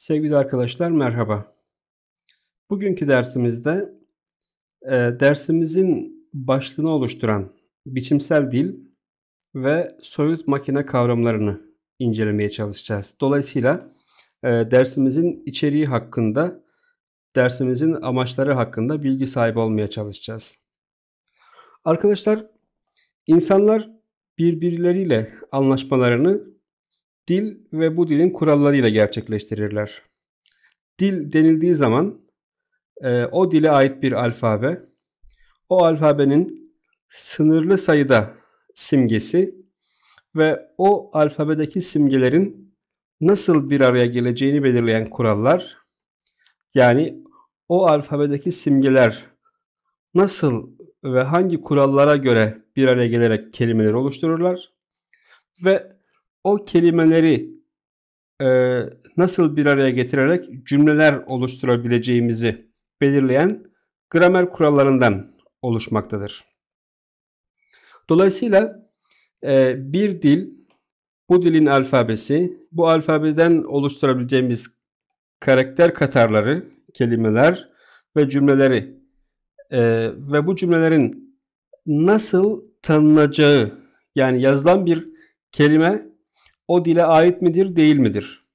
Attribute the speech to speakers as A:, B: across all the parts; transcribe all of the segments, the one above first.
A: Sevgili arkadaşlar merhaba. Bugünkü dersimizde e, dersimizin başlığını oluşturan biçimsel dil ve soyut makine kavramlarını incelemeye çalışacağız. Dolayısıyla e, dersimizin içeriği hakkında, dersimizin amaçları hakkında bilgi sahibi olmaya çalışacağız. Arkadaşlar insanlar birbirleriyle anlaşmalarını dil ve bu dilin kurallarıyla gerçekleştirirler. Dil denildiği zaman e, o dile ait bir alfabe, o alfabenin sınırlı sayıda simgesi ve o alfabedeki simgelerin nasıl bir araya geleceğini belirleyen kurallar, yani o alfabedeki simgeler nasıl ve hangi kurallara göre bir araya gelerek kelimeleri oluştururlar ve o kelimeleri e, nasıl bir araya getirerek cümleler oluşturabileceğimizi belirleyen gramer kurallarından oluşmaktadır. Dolayısıyla e, bir dil, bu dilin alfabesi, bu alfabeden oluşturabileceğimiz karakter katarları, kelimeler ve cümleleri e, ve bu cümlelerin nasıl tanınacağı yani yazılan bir kelime o dile ait midir, değil midir?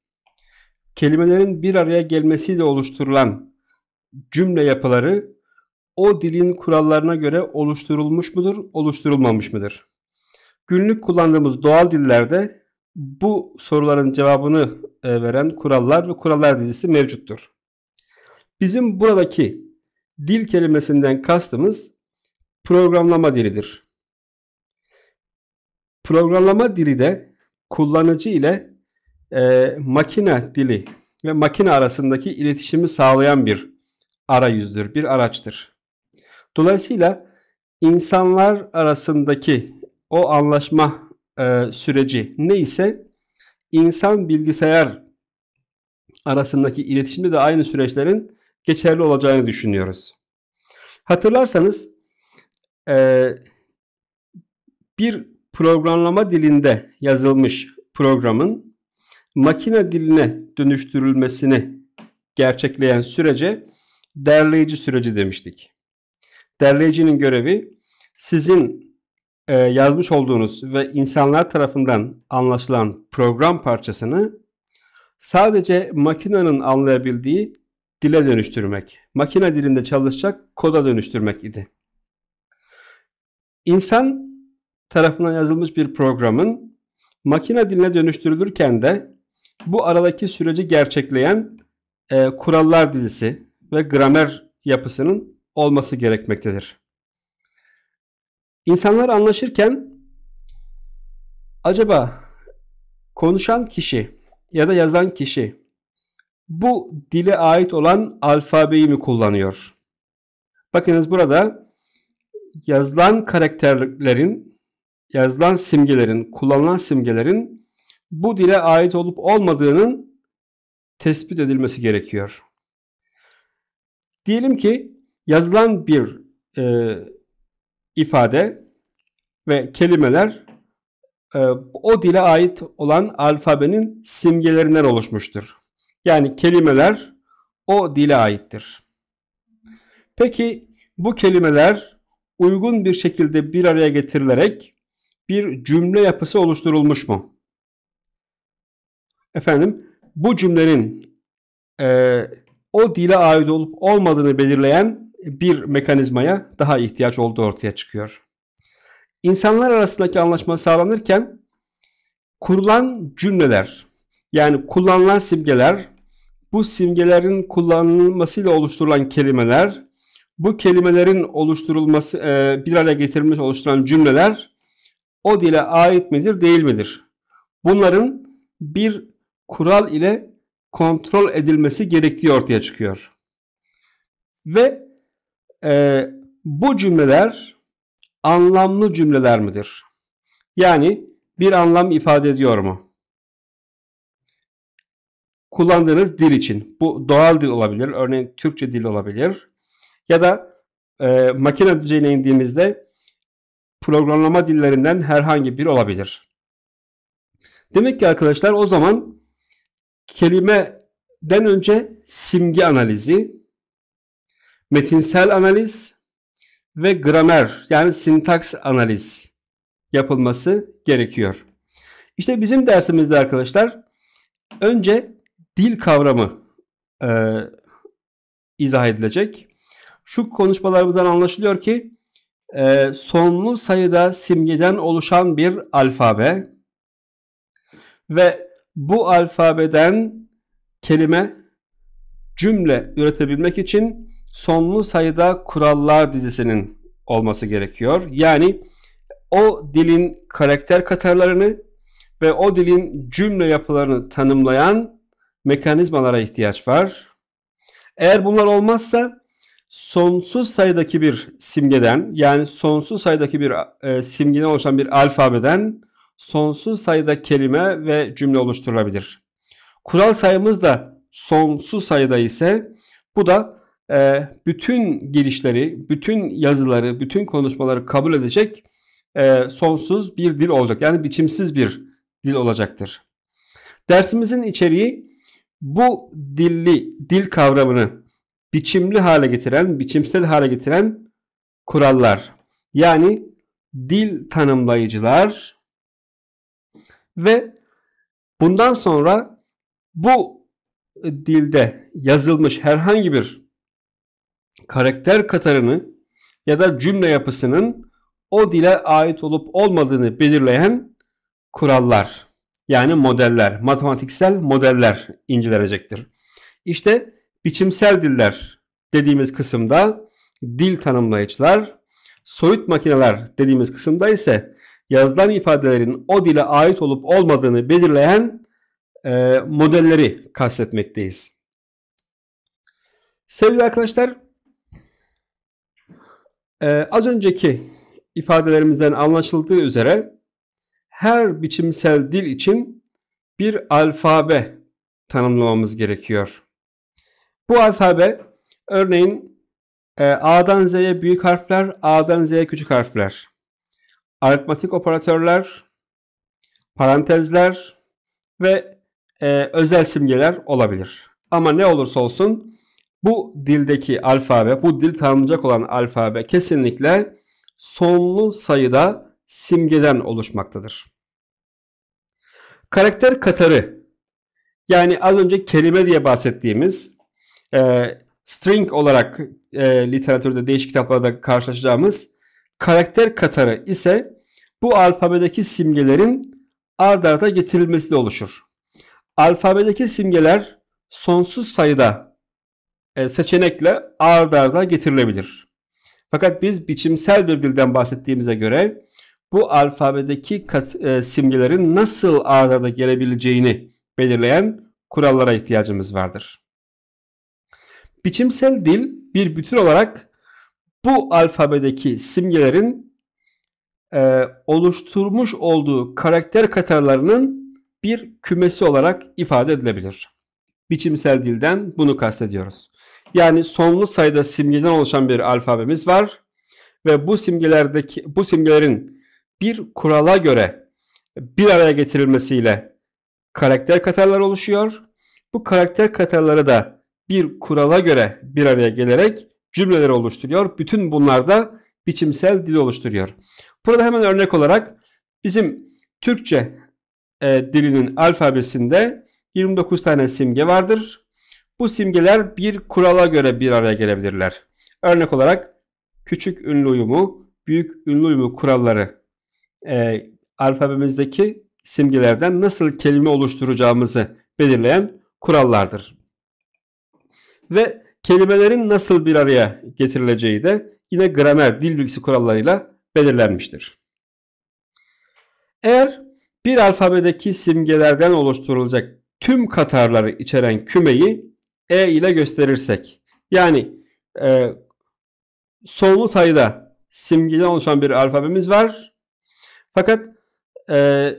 A: Kelimelerin bir araya gelmesiyle oluşturulan cümle yapıları o dilin kurallarına göre oluşturulmuş mudur, oluşturulmamış mıdır? Günlük kullandığımız doğal dillerde bu soruların cevabını e, veren kurallar ve kurallar dizisi mevcuttur. Bizim buradaki dil kelimesinden kastımız programlama dilidir. Programlama dili de kullanıcı ile e, makine dili ve makine arasındaki iletişimi sağlayan bir arayüzdür, bir araçtır. Dolayısıyla insanlar arasındaki o anlaşma e, süreci neyse insan bilgisayar arasındaki iletişimde de aynı süreçlerin geçerli olacağını düşünüyoruz. Hatırlarsanız e, bir programlama dilinde yazılmış programın makine diline dönüştürülmesini gerçekleyen sürece derleyici süreci demiştik. Derleyicinin görevi sizin e, yazmış olduğunuz ve insanlar tarafından anlaşılan program parçasını sadece makinenin anlayabildiği dile dönüştürmek, makine dilinde çalışacak koda dönüştürmek idi. İnsan tarafından yazılmış bir programın makine diline dönüştürülürken de bu aradaki süreci gerçekleyen e, kurallar dizisi ve gramer yapısının olması gerekmektedir. İnsanlar anlaşırken acaba konuşan kişi ya da yazan kişi bu dile ait olan alfabeyi mi kullanıyor? Bakınız burada yazılan karakterlerin yazılan simgelerin, kullanılan simgelerin bu dile ait olup olmadığının tespit edilmesi gerekiyor. Diyelim ki yazılan bir e, ifade ve kelimeler e, o dile ait olan alfabenin simgelerinden oluşmuştur. Yani kelimeler o dile aittir. Peki bu kelimeler uygun bir şekilde bir araya getirilerek bir cümle yapısı oluşturulmuş mu? Efendim bu cümlenin e, o dile ait olup olmadığını belirleyen bir mekanizmaya daha ihtiyaç olduğu ortaya çıkıyor. İnsanlar arasındaki anlaşma sağlanırken kurulan cümleler yani kullanılan simgeler bu simgelerin kullanılmasıyla oluşturulan kelimeler bu kelimelerin oluşturulması e, bir araya getirilmesi oluşturan cümleler o dile ait midir değil midir? Bunların bir kural ile kontrol edilmesi gerektiği ortaya çıkıyor. Ve e, bu cümleler anlamlı cümleler midir? Yani bir anlam ifade ediyor mu? Kullandığınız dil için. Bu doğal dil olabilir. Örneğin Türkçe dil olabilir. Ya da e, makine düzeyine indiğimizde programlama dillerinden herhangi bir olabilir. Demek ki arkadaşlar o zaman kelimeden önce simge analizi, metinsel analiz ve gramer yani sintaks analiz yapılması gerekiyor. İşte bizim dersimizde arkadaşlar önce dil kavramı e, izah edilecek. Şu konuşmalarımızdan anlaşılıyor ki e, sonlu sayıda simgeden oluşan bir alfabe ve bu alfabeden kelime cümle üretebilmek için sonlu sayıda kurallar dizisinin olması gerekiyor. Yani o dilin karakter katarlarını ve o dilin cümle yapılarını tanımlayan mekanizmalara ihtiyaç var. Eğer bunlar olmazsa sonsuz sayıdaki bir simgeden yani sonsuz sayıdaki bir e, simgeden oluşan bir alfabeden sonsuz sayıda kelime ve cümle oluşturulabilir. Kural sayımız da sonsuz sayıda ise bu da e, bütün girişleri, bütün yazıları, bütün konuşmaları kabul edecek e, sonsuz bir dil olacak. Yani biçimsiz bir dil olacaktır. Dersimizin içeriği bu dilli, dil kavramını biçimli hale getiren, biçimsel hale getiren kurallar. Yani dil tanımlayıcılar ve bundan sonra bu e, dilde yazılmış herhangi bir karakter katarını ya da cümle yapısının o dile ait olup olmadığını belirleyen kurallar yani modeller, matematiksel modeller incelenecektir. İşte biçimsel diller dediğimiz kısımda dil tanımlayıcılar, soyut makineler dediğimiz kısımda ise yazılan ifadelerin o dile ait olup olmadığını belirleyen e, modelleri kastetmekteyiz. Sevgili arkadaşlar, e, az önceki ifadelerimizden anlaşıldığı üzere her biçimsel dil için bir alfabe tanımlamamız gerekiyor. Bu alfabe örneğin e, A'dan Z'ye büyük harfler, A'dan Z'ye küçük harfler. Aritmatik operatörler, parantezler ve e, özel simgeler olabilir. Ama ne olursa olsun bu dildeki alfabe, bu dil tanımlayacak olan alfabe kesinlikle sonlu sayıda simgeden oluşmaktadır. Karakter katarı yani az önce kelime diye bahsettiğimiz e, string olarak e, literatürde değişik kitaplarda karşılaşacağımız karakter katarı ise bu alfabedeki simgelerin ard arda getirilmesiyle oluşur. Alfabedeki simgeler sonsuz sayıda e, seçenekle ard arda getirilebilir. Fakat biz biçimsel bir dilden bahsettiğimize göre bu alfabedeki kat, e, simgelerin nasıl ard arda gelebileceğini belirleyen kurallara ihtiyacımız vardır biçimsel dil bir bütün olarak bu alfabedeki simgelerin e, oluşturmuş olduğu karakter katarlarının bir kümesi olarak ifade edilebilir. Biçimsel dilden bunu kastediyoruz. Yani sonlu sayıda simgeden oluşan bir alfabemiz var ve bu simgelerdeki bu simgelerin bir kurala göre bir araya getirilmesiyle karakter katarlar oluşuyor. Bu karakter katarları da bir kurala göre bir araya gelerek cümleleri oluşturuyor. Bütün bunlar da biçimsel dil oluşturuyor. Burada hemen örnek olarak bizim Türkçe e, dilinin alfabesinde 29 tane simge vardır. Bu simgeler bir kurala göre bir araya gelebilirler. Örnek olarak küçük ünlü uyumu, büyük ünlü uyumu kuralları e, alfabemizdeki simgelerden nasıl kelime oluşturacağımızı belirleyen kurallardır ve kelimelerin nasıl bir araya getirileceği de yine gramer, dil bilgisi kurallarıyla belirlenmiştir. Eğer bir alfabedeki simgelerden oluşturulacak tüm katarları içeren kümeyi E ile gösterirsek, yani e, sonlu sayıda simgeden oluşan bir alfabemiz var. Fakat e,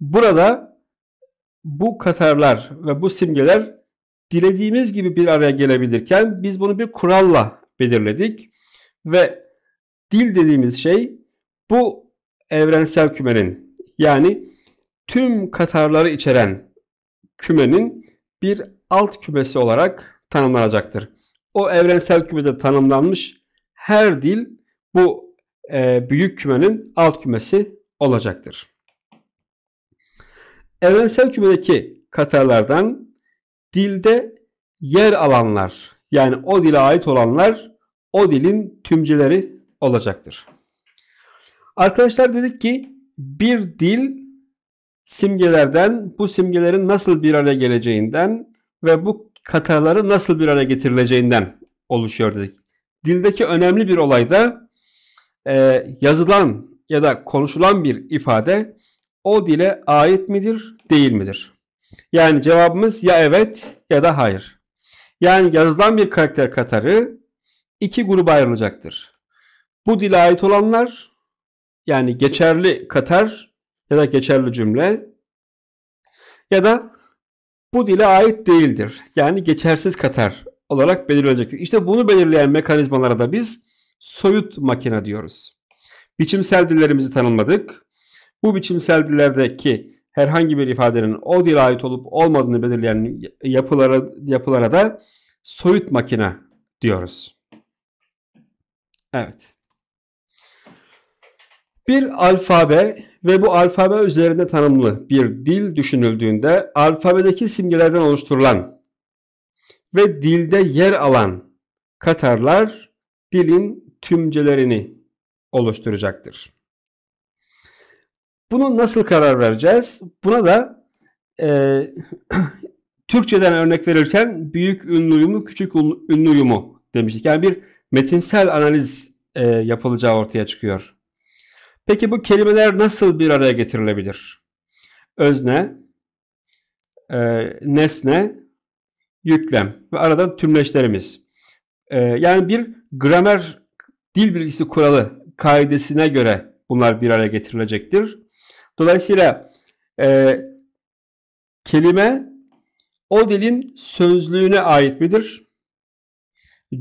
A: burada bu katarlar ve bu simgeler dilediğimiz gibi bir araya gelebilirken biz bunu bir kuralla belirledik ve dil dediğimiz şey bu evrensel kümenin yani tüm Katarları içeren kümenin bir alt kümesi olarak tanımlanacaktır. O evrensel kümede tanımlanmış her dil bu e, büyük kümenin alt kümesi olacaktır. Evrensel kümedeki Katarlardan Dilde yer alanlar yani o dile ait olanlar o dilin tümceleri olacaktır. Arkadaşlar dedik ki bir dil simgelerden bu simgelerin nasıl bir araya geleceğinden ve bu katarları nasıl bir araya getirileceğinden oluşuyor dedik. Dildeki önemli bir olayda e, yazılan ya da konuşulan bir ifade o dile ait midir değil midir? Yani cevabımız ya evet ya da hayır. Yani yazılan bir karakter katarı iki gruba ayrılacaktır. Bu dile ait olanlar yani geçerli katar ya da geçerli cümle ya da bu dile ait değildir. Yani geçersiz katar olarak belirlenecektir. İşte bunu belirleyen mekanizmalara da biz soyut makine diyoruz. Biçimsel dillerimizi tanımladık. Bu biçimsel dillerdeki herhangi bir ifadenin o dile ait olup olmadığını belirleyen yapılara, yapılara da soyut makine diyoruz. Evet. Bir alfabe ve bu alfabe üzerinde tanımlı bir dil düşünüldüğünde alfabedeki simgelerden oluşturulan ve dilde yer alan katarlar dilin tümcelerini oluşturacaktır. Bunu nasıl karar vereceğiz? Buna da e, Türkçeden örnek verirken büyük ünlü uyumu, küçük ünlü uyumu demiştik. Yani bir metinsel analiz e, yapılacağı ortaya çıkıyor. Peki bu kelimeler nasıl bir araya getirilebilir? Özne, e, nesne, yüklem ve arada tümleşlerimiz. E, yani bir gramer dil bilgisi kuralı kaidesine göre bunlar bir araya getirilecektir. Dolayısıyla e, kelime o dilin sözlüğüne ait midir?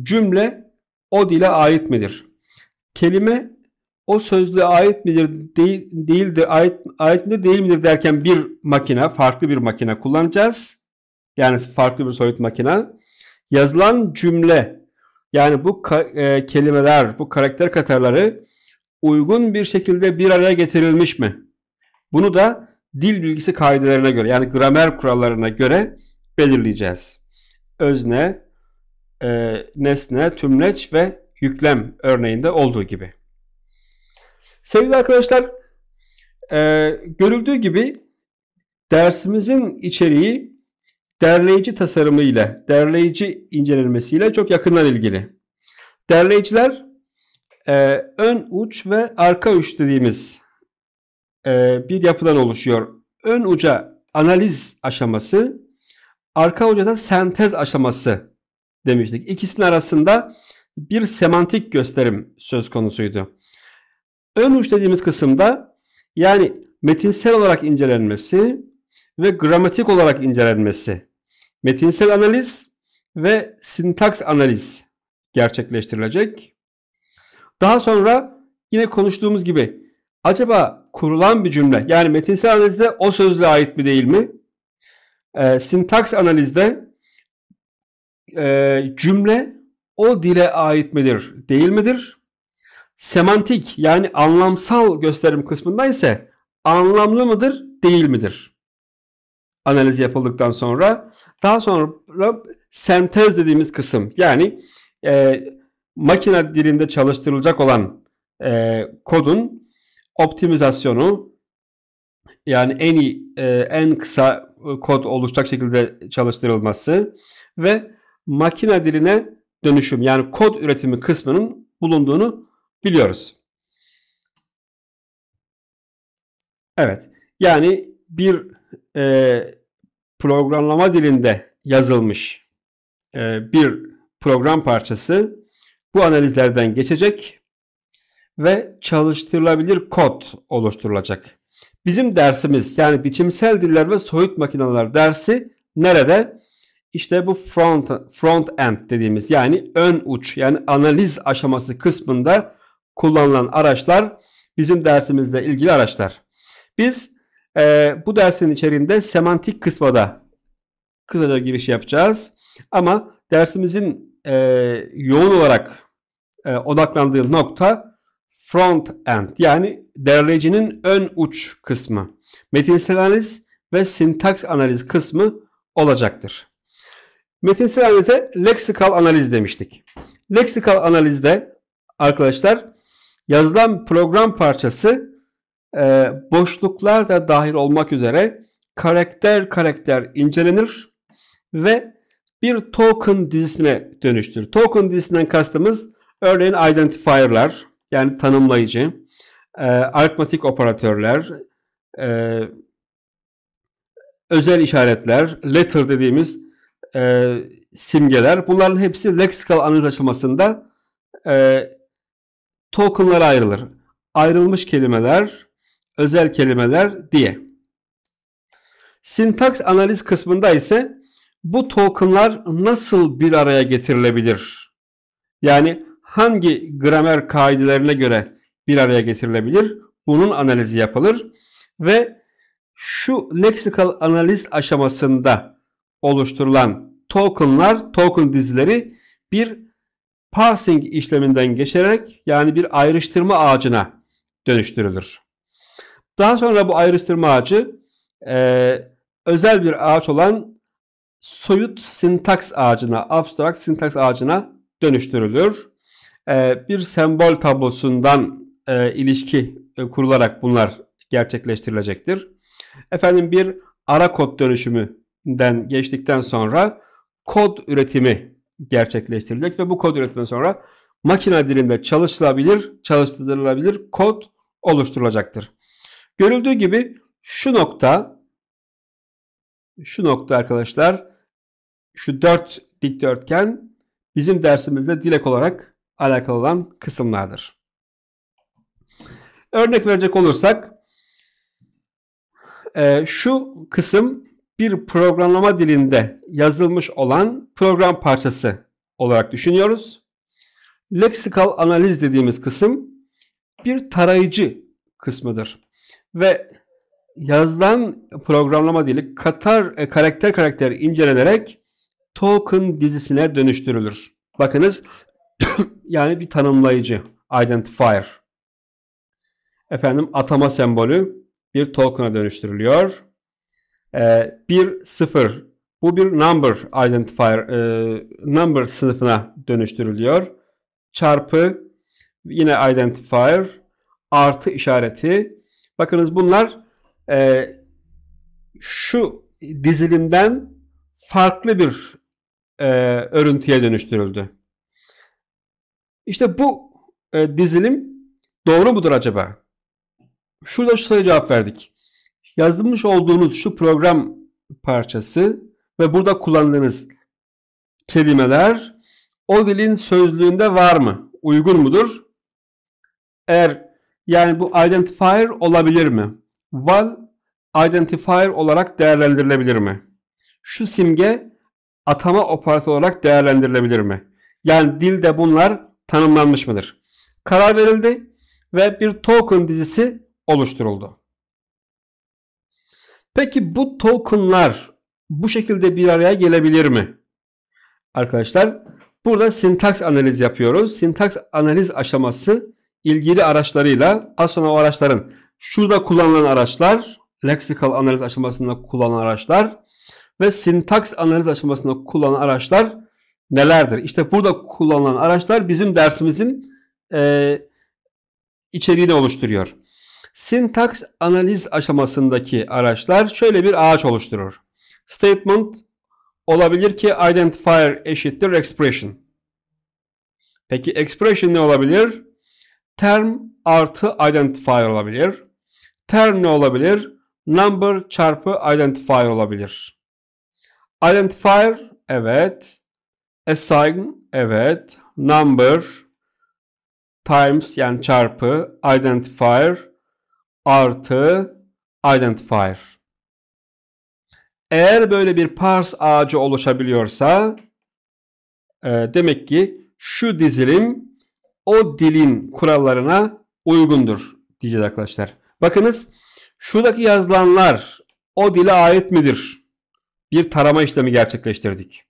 A: Cümle o dile ait midir? Kelime o sözlüğe ait midir, değil, değildir, ait, ait midir, değil midir derken bir makine, farklı bir makine kullanacağız. Yani farklı bir soyut makine. Yazılan cümle, yani bu e, kelimeler, bu karakter katarları uygun bir şekilde bir araya getirilmiş mi? Bunu da dil bilgisi kaidelerine göre yani gramer kurallarına göre belirleyeceğiz. Özne, e, nesne, tümleç ve yüklem örneğinde olduğu gibi. Sevgili arkadaşlar, e, görüldüğü gibi dersimizin içeriği derleyici tasarımı ile, derleyici incelenmesiyle çok yakından ilgili. Derleyiciler e, ön uç ve arka uç dediğimiz e, bir yapıdan oluşuyor. Ön uca analiz aşaması, arka uca da sentez aşaması demiştik. İkisinin arasında bir semantik gösterim söz konusuydu. Ön uç dediğimiz kısımda yani metinsel olarak incelenmesi ve gramatik olarak incelenmesi, metinsel analiz ve sintaks analiz gerçekleştirilecek. Daha sonra yine konuştuğumuz gibi acaba kurulan bir cümle yani metinsel analizde o sözlüğe ait mi değil mi? E, sintaks analizde e, cümle o dile ait midir değil midir? Semantik yani anlamsal gösterim kısmında ise anlamlı mıdır değil midir? Analiz yapıldıktan sonra daha sonra sentez dediğimiz kısım yani e, makine dilinde çalıştırılacak olan e, kodun optimizasyonu yani en iyi, e, en kısa e, kod oluşacak şekilde çalıştırılması ve makine diline dönüşüm yani kod üretimi kısmının bulunduğunu biliyoruz. Evet. Yani bir e, programlama dilinde yazılmış e, bir program parçası bu analizlerden geçecek ve çalıştırılabilir kod oluşturulacak. Bizim dersimiz yani biçimsel diller ve soyut makineler dersi nerede? İşte bu front, front end dediğimiz yani ön uç yani analiz aşaması kısmında kullanılan araçlar bizim dersimizle ilgili araçlar. Biz e, bu dersin içerisinde semantik kısma da kısaca giriş yapacağız. Ama dersimizin e, yoğun olarak e, odaklandığı nokta front end yani derleyicinin ön uç kısmı, metinsel analiz ve sintaks analiz kısmı olacaktır. Metinsel analize leksikal analiz demiştik. Leksikal analizde arkadaşlar yazılan program parçası e, boşluklar da dahil olmak üzere karakter karakter incelenir ve bir token dizisine dönüştür. Token dizisinden kastımız örneğin identifier'lar, yani tanımlayıcı, e, ee, aritmatik operatörler, e, özel işaretler, letter dediğimiz e, simgeler. Bunların hepsi leksikal analiz aşamasında e, tokenlara ayrılır. Ayrılmış kelimeler, özel kelimeler diye. Sintaks analiz kısmında ise bu tokenlar nasıl bir araya getirilebilir? Yani hangi gramer kaidelerine göre bir araya getirilebilir? Bunun analizi yapılır ve şu lexical analiz aşamasında oluşturulan tokenlar, token dizileri bir parsing işleminden geçerek yani bir ayrıştırma ağacına dönüştürülür. Daha sonra bu ayrıştırma ağacı e, özel bir ağaç olan soyut syntax ağacına, abstract syntax ağacına dönüştürülür. Ee, bir sembol tablosundan e, ilişki e, kurularak bunlar gerçekleştirilecektir. Efendim bir ara kod dönüşümünden geçtikten sonra kod üretimi gerçekleştirilecek ve bu kod üretiminden sonra makine dilinde çalışılabilir, çalıştırılabilir kod oluşturulacaktır. Görüldüğü gibi şu nokta şu nokta arkadaşlar şu dört dikdörtgen bizim dersimizde dilek olarak alakalı olan kısımlardır. Örnek verecek olursak e, şu kısım bir programlama dilinde yazılmış olan program parçası olarak düşünüyoruz. Leksikal analiz dediğimiz kısım bir tarayıcı kısmıdır. Ve yazılan programlama dili katar, e, karakter karakter incelenerek token dizisine dönüştürülür. Bakınız yani bir tanımlayıcı, identifier. Efendim atama sembolü bir token'a dönüştürülüyor. Ee, bir sıfır, bu bir number identifier, e, number sınıfına dönüştürülüyor. Çarpı yine identifier, artı işareti. Bakınız bunlar e, şu dizilimden farklı bir e, örüntüye dönüştürüldü. İşte bu e, dizilim doğru mudur acaba? Şurada şu soruya cevap verdik. Yazılmış olduğunuz şu program parçası ve burada kullandığınız kelimeler o dilin sözlüğünde var mı? Uygun mudur? Eğer yani bu identifier olabilir mi? Val identifier olarak değerlendirilebilir mi? Şu simge atama operatörü olarak değerlendirilebilir mi? Yani dilde bunlar tanımlanmış mıdır? Karar verildi ve bir token dizisi oluşturuldu. Peki bu tokenlar bu şekilde bir araya gelebilir mi? Arkadaşlar burada sintaks analiz yapıyoruz. Sintaks analiz aşaması ilgili araçlarıyla az sonra o araçların şurada kullanılan araçlar, lexical analiz aşamasında kullanılan araçlar ve sintaks analiz aşamasında kullanılan araçlar nelerdir? İşte burada kullanılan araçlar bizim dersimizin e, içeriğini oluşturuyor. Sintaks analiz aşamasındaki araçlar şöyle bir ağaç oluşturur. Statement olabilir ki identifier eşittir expression. Peki expression ne olabilir? Term artı identifier olabilir. Term ne olabilir? Number çarpı identifier olabilir. Identifier evet. Assign evet. Number times yani çarpı identifier artı identifier. Eğer böyle bir parse ağacı oluşabiliyorsa e, demek ki şu dizilim o dilin kurallarına uygundur diyeceğiz arkadaşlar. Bakınız şuradaki yazılanlar o dile ait midir? Bir tarama işlemi gerçekleştirdik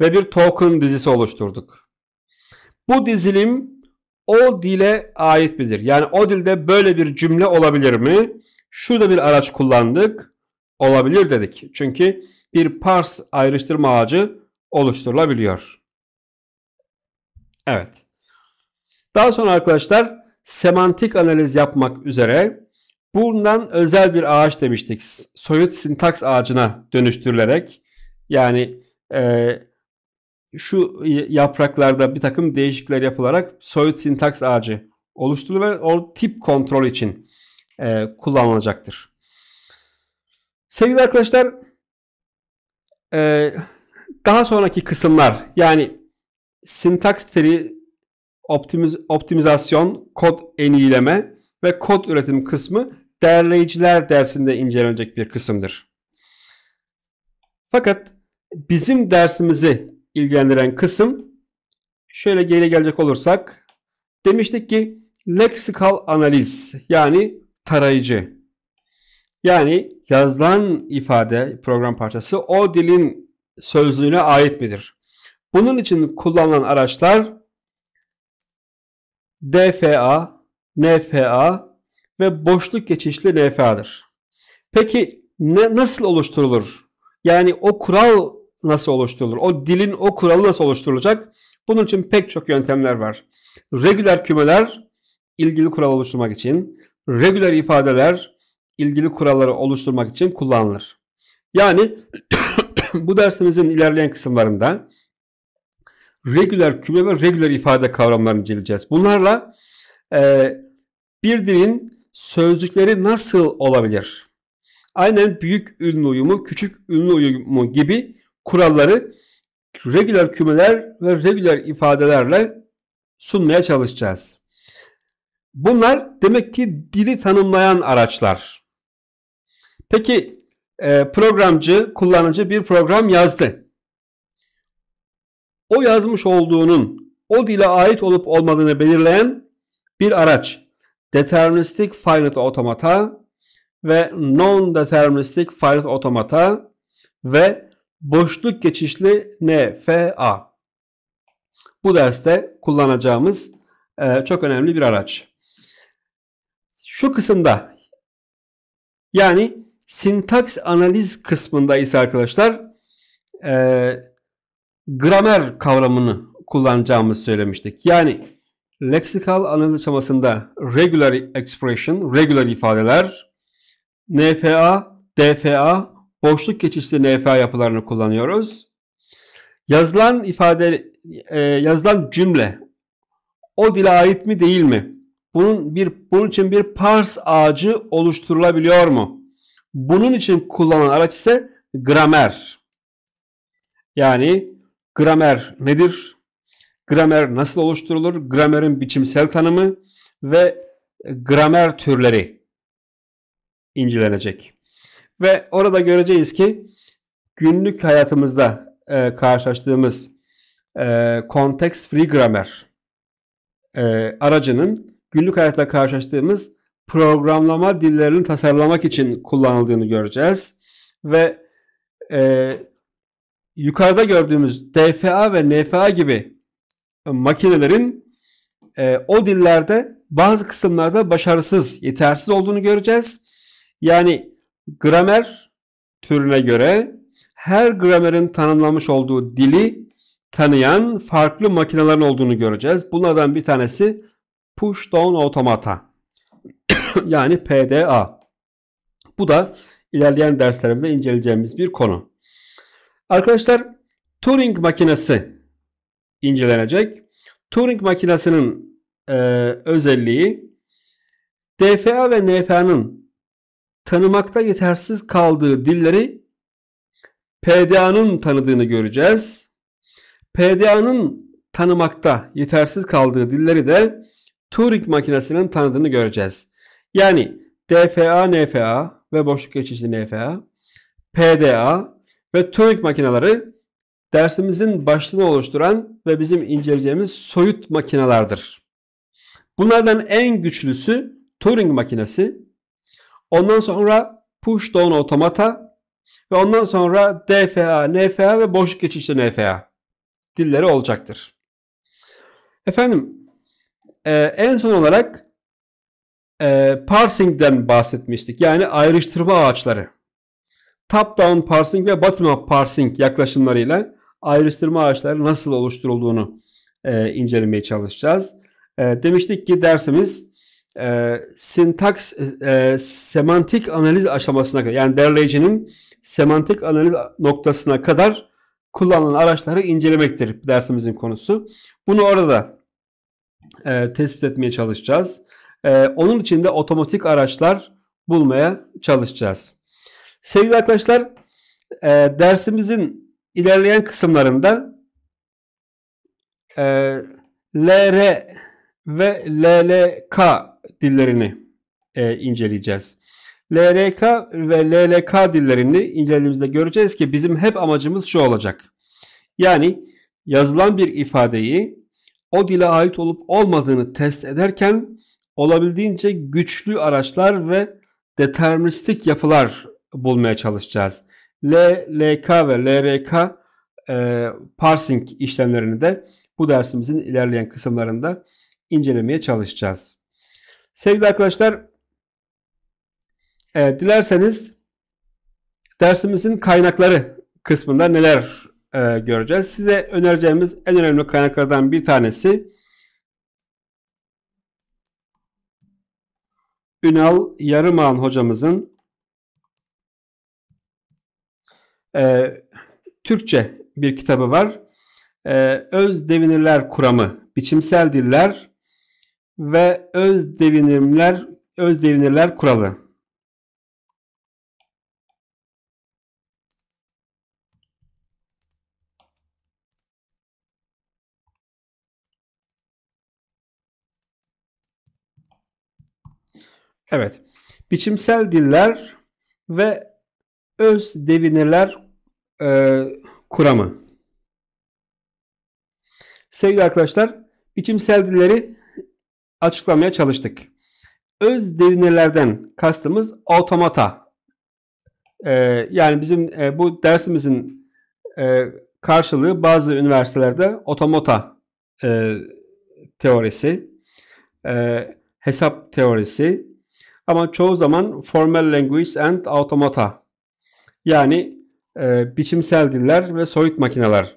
A: ve bir token dizisi oluşturduk. Bu dizilim o dile ait midir? Yani o dilde böyle bir cümle olabilir mi? Şurada bir araç kullandık. Olabilir dedik. Çünkü bir parse ayrıştırma ağacı oluşturulabiliyor. Evet. Daha sonra arkadaşlar semantik analiz yapmak üzere bundan özel bir ağaç demiştik. Soyut sintaks ağacına dönüştürülerek yani e, şu e, yapraklarda bir takım değişiklikler yapılarak soyut sintaks ağacı oluşturulur ve o tip kontrol için e, kullanılacaktır. Sevgili arkadaşlar e, daha sonraki kısımlar yani sintaks teri optimiz, optimizasyon, kod enileme ve kod üretim kısmı değerleyiciler dersinde incelenecek bir kısımdır. Fakat bizim dersimizi ilgilendiren kısım. Şöyle geri gelecek olursak demiştik ki lexical analiz yani tarayıcı. Yani yazılan ifade program parçası o dilin sözlüğüne ait midir? Bunun için kullanılan araçlar DFA, NFA ve boşluk geçişli NFA'dır. Peki ne, nasıl oluşturulur? Yani o kural nasıl oluşturulur? O dilin o kuralı nasıl oluşturulacak? Bunun için pek çok yöntemler var. Regüler kümeler ilgili kural oluşturmak için, regüler ifadeler ilgili kuralları oluşturmak için kullanılır. Yani bu dersimizin ilerleyen kısımlarında regüler küme ve regüler ifade kavramlarını inceleyeceğiz. Bunlarla e, bir dilin sözcükleri nasıl olabilir? Aynen büyük ünlü uyumu, küçük ünlü uyumu gibi kuralları regular kümeler ve regular ifadelerle sunmaya çalışacağız. Bunlar demek ki dili tanımlayan araçlar. Peki e, programcı, kullanıcı bir program yazdı. O yazmış olduğunun o dile ait olup olmadığını belirleyen bir araç. Deterministik finite automata ve non-deterministik finite automata ve boşluk geçişli NFA. Bu derste kullanacağımız e, çok önemli bir araç. Şu kısımda yani sintaks analiz kısmında ise arkadaşlar e, gramer kavramını kullanacağımızı söylemiştik. Yani leksikal analiz aşamasında regular expression, regular ifadeler, NFA, DFA boşluk geçişli NFA yapılarını kullanıyoruz. Yazılan ifade, e, yazılan cümle o dile ait mi değil mi? Bunun bir bunun için bir pars ağacı oluşturulabiliyor mu? Bunun için kullanılan araç ise gramer. Yani gramer nedir? Gramer nasıl oluşturulur? Gramerin biçimsel tanımı ve gramer türleri incelenecek. Ve orada göreceğiz ki günlük hayatımızda e, karşılaştığımız e, context free grammar e, aracının günlük hayatta karşılaştığımız programlama dillerini tasarlamak için kullanıldığını göreceğiz. Ve e, yukarıda gördüğümüz DFA ve NFA gibi makinelerin e, o dillerde bazı kısımlarda başarısız, yetersiz olduğunu göreceğiz. Yani gramer türüne göre her gramerin tanımlamış olduğu dili tanıyan farklı makinelerin olduğunu göreceğiz. Bunlardan bir tanesi push down automata yani PDA. Bu da ilerleyen derslerimde inceleyeceğimiz bir konu. Arkadaşlar Turing makinesi incelenecek. Turing makinesinin e, özelliği DFA ve NFA'nın tanımakta yetersiz kaldığı dilleri PDA'nın tanıdığını göreceğiz. PDA'nın tanımakta yetersiz kaldığı dilleri de Turing makinesinin tanıdığını göreceğiz. Yani DFA, NFA ve boşluk geçişli NFA, PDA ve Turing makineleri dersimizin başlığını oluşturan ve bizim inceleyeceğimiz soyut makinelerdir. Bunlardan en güçlüsü Turing makinesi, Ondan sonra push down automata ve ondan sonra DFA, NFA ve boşluk geçişli NFA dilleri olacaktır. Efendim e, en son olarak e, parsing'den bahsetmiştik. Yani ayrıştırma ağaçları. Top down parsing ve bottom up parsing yaklaşımlarıyla ayrıştırma ağaçları nasıl oluşturulduğunu e, incelemeye çalışacağız. E, demiştik ki dersimiz e, sintaks e, semantik analiz aşamasına kadar yani derleyicinin semantik analiz noktasına kadar kullanılan araçları incelemektir dersimizin konusu. Bunu orada e, tespit etmeye çalışacağız. E, onun için de otomatik araçlar bulmaya çalışacağız. Sevgili arkadaşlar e, dersimizin ilerleyen kısımlarında e, LR ve LLK dillerini e, inceleyeceğiz. LRK ve LLK dillerini incelediğimizde göreceğiz ki bizim hep amacımız şu olacak. Yani yazılan bir ifadeyi o dile ait olup olmadığını test ederken olabildiğince güçlü araçlar ve deterministik yapılar bulmaya çalışacağız. LLK ve LRK e, parsing işlemlerini de bu dersimizin ilerleyen kısımlarında incelemeye çalışacağız. Sevgili arkadaşlar, e, dilerseniz dersimizin kaynakları kısmında neler e, göreceğiz. Size önereceğimiz en önemli kaynaklardan bir tanesi Ünal Yarımağan hocamızın e, Türkçe bir kitabı var. E, Öz Devinirler Kuramı, Biçimsel Diller ve öz devinirler öz devinirler kuralı. Evet. Biçimsel diller ve öz devinirler e, kuramı. Sevgili arkadaşlar, biçimsel dilleri açıklamaya çalıştık. Öz devinelerden kastımız automata. Ee, yani bizim e, bu dersimizin e, karşılığı bazı üniversitelerde otomota e, teorisi, e, hesap teorisi ama çoğu zaman formal language and automata yani e, biçimsel diller ve soyut makineler.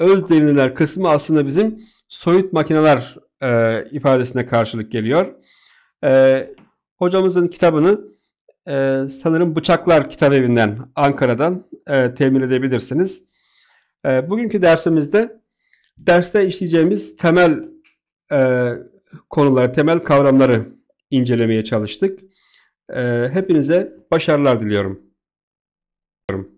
A: Öz devrimler kısmı aslında bizim soyut makineler e, ifadesine karşılık geliyor. E, hocamızın kitabını e, sanırım Bıçaklar Kitap Evi'nden, Ankara'dan e, temin edebilirsiniz. E, bugünkü dersimizde derste işleyeceğimiz temel e, konuları, temel kavramları incelemeye çalıştık. E, hepinize başarılar diliyorum.